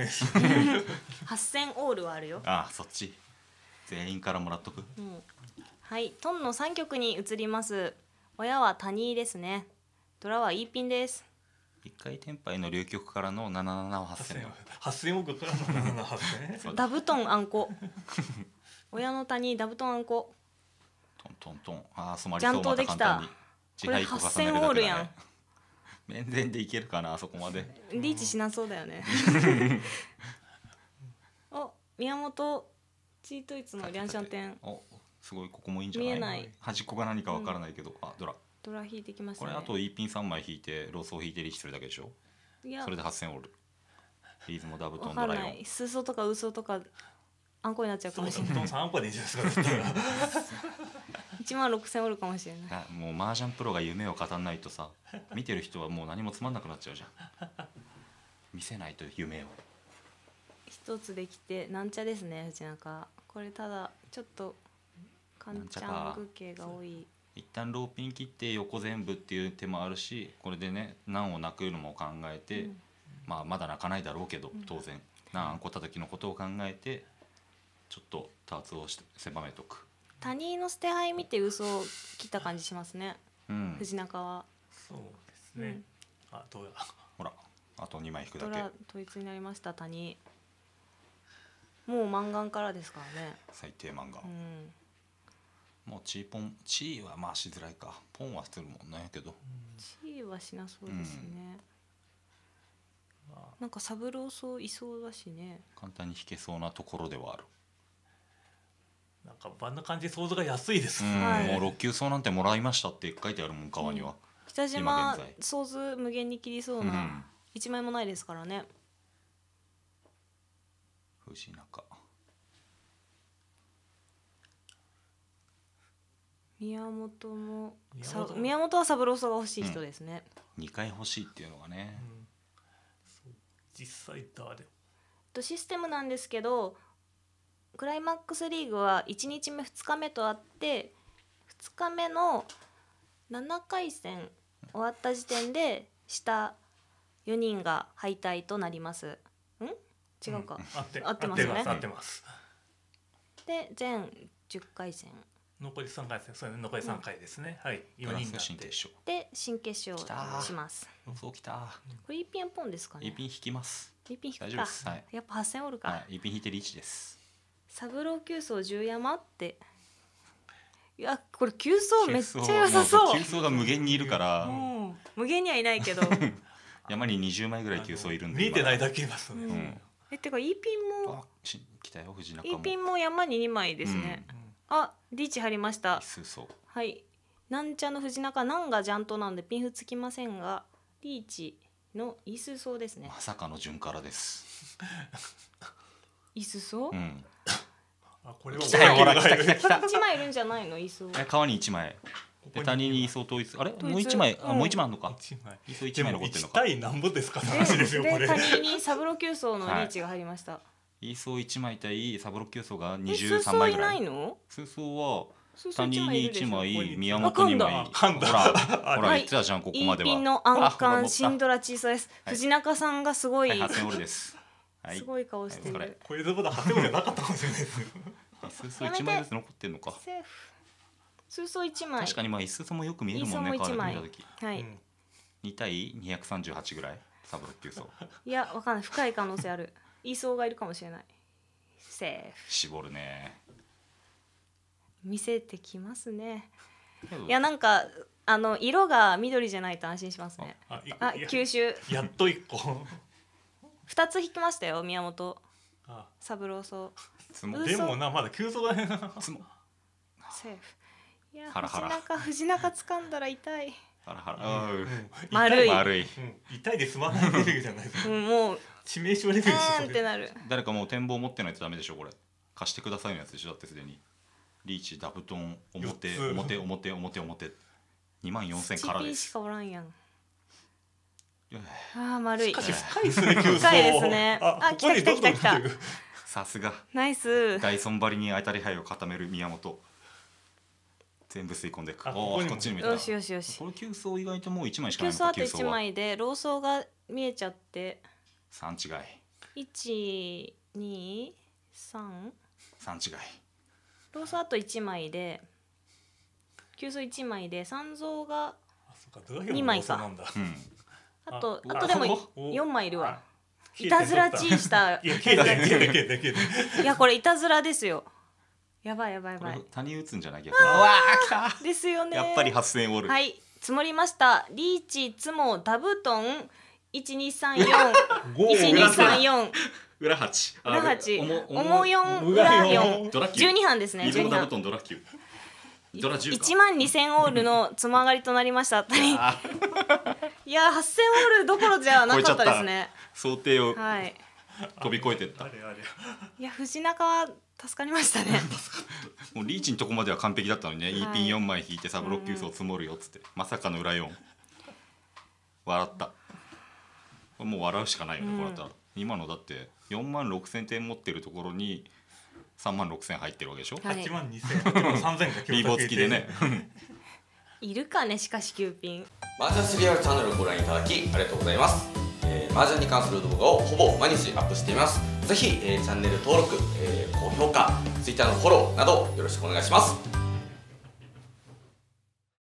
ないで8000オールはあるよああそっち全員からもらっとく、うん、はいトンの3曲に移ります親は谷ですねドラはイーピンです一回転廃の流局からの七七八千八千億からの七八千 ダブトンあんこ親の谷ダブトンあんこトントントンああ染まりそうまた簡単にこれ八千オールやん面前でいけるかなあそこまでリーチしなそうだよね お宮本チートイツのリャンシャンテンおすごいここもいいんじゃない見えない端っこが何かわからないけど、うん、あドラドラ引いてきました、ね、これあとイーピン3枚引いてローソー引いてリーチするだけでしょいやそれで8000オールリーズもダブトンドライオンスソとか嘘とかあんこになっちゃうかもしれない。そもそもあんこでいいじゃないですか。1万6000おるかもしれないもう麻雀プロが夢を語らないとさ見てる人はもう何もつまんなくなっちゃうじゃん見せないと夢を一つできてなんちゃですね藤中これただちょっとかんちゃんグ系が多い一旦ローピン切って横全部っていう手もあるしこれでね難を泣くのも考えて、うん、まあまだ泣かないだろうけど当然、うん、難あんこたたきのことを考えてちょっと多圧を狭めとく。他人の捨て牌見て嘘を切った感じしますね、うん、藤中はそうですね、うん、あどうやほらあと2枚引くだけ統一になりました他人もう漫画からですからね最低漫画、うんもうチーポンチーはまあしづらいかポンはてるもんねけどチーはしなそうですね、うん、なんか三郎そういそうだしね簡単に弾けそうなところではあるなんかあんな感じで想像が安いです、ね、もう六級層なんてもらいましたって書いてあるもん川には、うん、北島想像無限に切りそうな一枚もないですからね、うん、藤中宮本も宮本は三郎さんが欲しい人ですね、うん、2回欲しいっていうのがね、うん、実際誰とシステムなんですけどクライマックスリーグは1日目2日目とあって2日目の7回戦終わった時点で下4人が敗退となります。ん違うか、うん合って、合ってますよね合ってますで全10回戦残り3回戦そう残り3回ですね、うん、はい4人が新決勝で新決勝しますそうきたこれ一品ポンですかね一品引きます一品引くか、はい、やっぱ8 0おるか、はい、一品引いてリーチです三郎急走十山っていやこれ急走めっちゃ良さそう急走が無限にいるから無限にはいないけど 山に二十枚ぐらい急走いるんで見てないだけいますね、うん、えてかイーピンも来たよ藤中 E ピンも山に二枚ですね、うん、あリーチ張りましたはいなんちゃの藤中なんがジャンとなんでピンフつきませんがリーチのイースソーですねまさかの順からです イスそうんあこれは来た来た来た来た一枚いるんじゃないのえ川に一枚で他人に位相当一あれもう一枚、あもう一枚あるのか一枚位一枚残ってるのか対何ぼですかですよこれ他にサブロのリーチが入りました、一枚対サブロが二十三枚ぐらい数層は他人に一枚宮本に枚ほらほら言ってたじゃんここまではイピンのシンドラ小さです、藤中さんがすごい、はい、発ですはい、すごい顔してる、はい、これまだ8個じゃなかったかもしれないですよ 数層一枚ずつ残ってんのか数層一枚確かにまあ数層もよく見えるもんねカ枚はい、二対二百三十八ぐらいサブロ級層いやわかんない深い可能性あるイソがいるかもしれないセーフ絞るね見せてきますねいやなんかあの色が緑じゃないと安心しますねああ吸収やっと一個二つ引きましたよ宮本三郎そうでもなまだ急そだねなつもセーフいやハラハラ藤中藤中掴んだら痛いハラハラうん丸い丸い、痛いで済まないレベルじゃないですか、うん、もう致命傷レベルでしょってなる誰かもう展望持ってないとダメでしょこれ貸してくださいのやつでしょだってすでにリーチダブトン表表表表表表2万4000からですしかおらんやんああ丸い。しかし深いですね。深いですね。あ来た来た来た来た。さすが。ナイス。ダイソン張りに当たり牌を固める宮本。全部吸い込んでいく。あこっちによしよしよし。この急走意外ともう一枚しかないのか。急走あと一枚で老僧が見えちゃって。三違い。一二三。三違い。ローあと1枚で急走1枚で三蔵が2枚か、うん、あとあとでも四枚いるわいたずらチーしたいやこれいたずらですよやばいやばいやばい谷打つんじゃない逆にわあ来たですよねやっぱり八千0 0ウォルはい積もりましたリーチツモダブトン一二三四一二三四裏八裏八重四裏四十二班ですね十二班ドラ九一万二千オールのつまがりとなりました。いや8000ウールどころじゃなかったですね想定を、はい、飛び越えてったいや藤中は助かりましたね もうリーチのとこまでは完璧だったのにね、はい、E ピン4枚引いてサブロックユースを積もるよっつってまさかの裏4笑ったもう笑うしかないよね、これだったら今のだって4万6千点持ってるところに3万6千入ってるわけでしょ、はい、8万2千0千3 0 0リーボ付きでねいるかねしかし9ピン麻雀リアルチャンネルをご覧いただきありがとうございます、えー、麻雀に関する動画をほぼ毎日アップしていますぜひ、えー、チャンネル登録、えー、高評価 Twitter のフォローなどよろしくお願いします